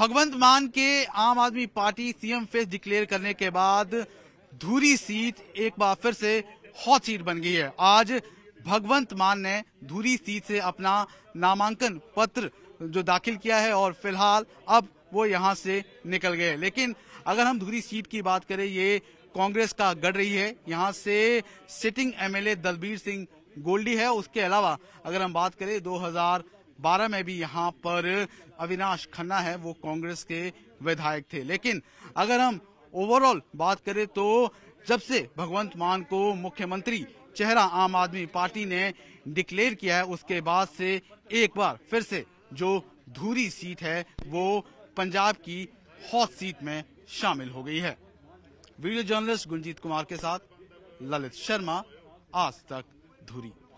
भगवंत मान के आम आदमी पार्टी सीएम फेस डिक्लेयर करने के बाद धूरी सीट एक बार फिर से हॉट सीट बन गई है आज भगवंत मान ने धूरी सीट से अपना नामांकन पत्र जो दाखिल किया है और फिलहाल अब वो यहाँ से निकल गए लेकिन अगर हम धूरी सीट की बात करें ये कांग्रेस का गढ़ रही है यहाँ से सिटिंग एमएलए दलबीर सिंह गोल्डी है उसके अलावा अगर हम बात करें 2000 बारह में भी यहाँ पर अविनाश खन्ना है वो कांग्रेस के विधायक थे लेकिन अगर हम ओवरऑल बात करें तो जब से भगवंत मान को मुख्यमंत्री चेहरा आम आदमी पार्टी ने डिक्लेयर किया है उसके बाद से एक बार फिर से जो धूरी सीट है वो पंजाब की हॉट सीट में शामिल हो गई है वीडियो जर्नलिस्ट गुंजीत कुमार के साथ ललित शर्मा आज तक धूरी